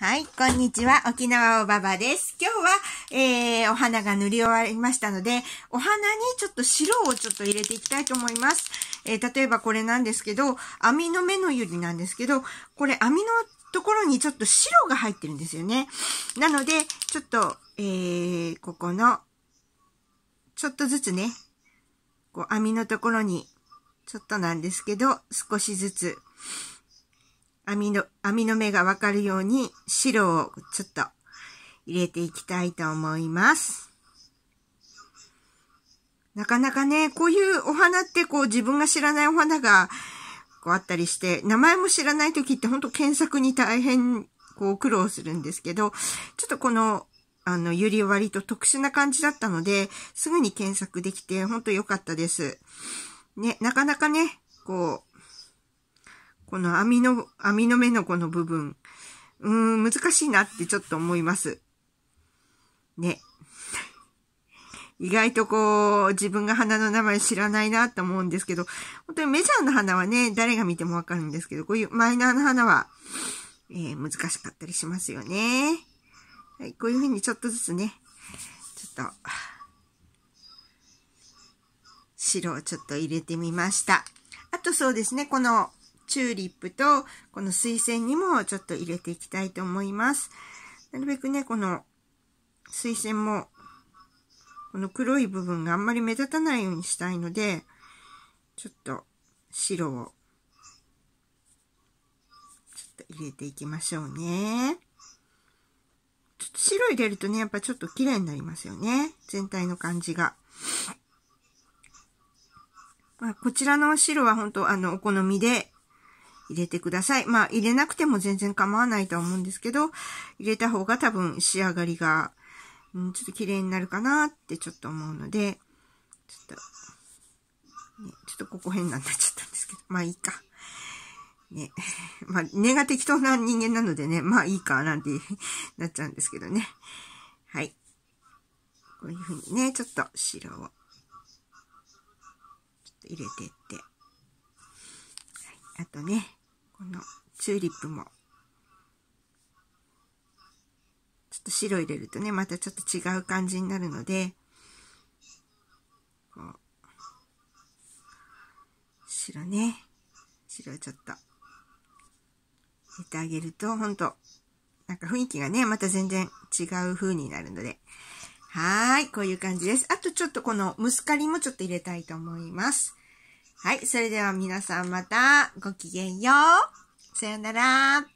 はい、こんにちは。沖縄おばばです。今日は、えー、お花が塗り終わりましたので、お花にちょっと白をちょっと入れていきたいと思います。えー、例えばこれなんですけど、網の目の指なんですけど、これ網のところにちょっと白が入ってるんですよね。なので、ちょっと、えー、ここの、ちょっとずつね、こう網のところに、ちょっとなんですけど、少しずつ網の、網の目がわかるように白をちょっと入れていきたいと思います。なかなかね、こういうお花ってこう自分が知らないお花がこうあったりして、名前も知らない時ってほんと検索に大変こう苦労するんですけど、ちょっとこのあの、ゆり割と特殊な感じだったので、すぐに検索できて、ほんと良かったです。ね、なかなかね、こう、この網の、網の目のこの部分、うーん、難しいなってちょっと思います。ね。意外とこう、自分が花の名前知らないなと思うんですけど、本当にメジャーの花はね、誰が見てもわかるんですけど、こういうマイナーの花は、えー、難しかったりしますよね。はい、こういうふうにちょっとずつね、ちょっと、白をちょっと入れてみました。あとそうですね、このチューリップとこの水仙にもちょっと入れていきたいと思います。なるべくね、この水仙もこの黒い部分があんまり目立たないようにしたいので、ちょっと白をちょっと入れていきましょうね。ちょっと白入れるとね、やっぱちょっと綺麗になりますよね。全体の感じが。まあ、こちらの白は本当あの、お好みで入れてください。まあ、入れなくても全然構わないと思うんですけど、入れた方が多分仕上がりが、うん、ちょっと綺麗になるかなってちょっと思うので、ちょっと、ね、ちょっとここ変になっちゃったんですけど、まあいいか。ね。まあ、根が適当な人間なのでね、まあいいかなんて なっちゃうんですけどね。はい。こういうふうにね、ちょっと白を、ちょっと入れてって。あとね、チューリップも。ちょっと白入れるとね、またちょっと違う感じになるので、こう、白ね、白をちょっと入れてあげると、ほんと、なんか雰囲気がね、また全然違う風になるので、はーい、こういう感じです。あとちょっとこのムスカリもちょっと入れたいと思います。はい、それでは皆さんまたごきげんよう。さよなら。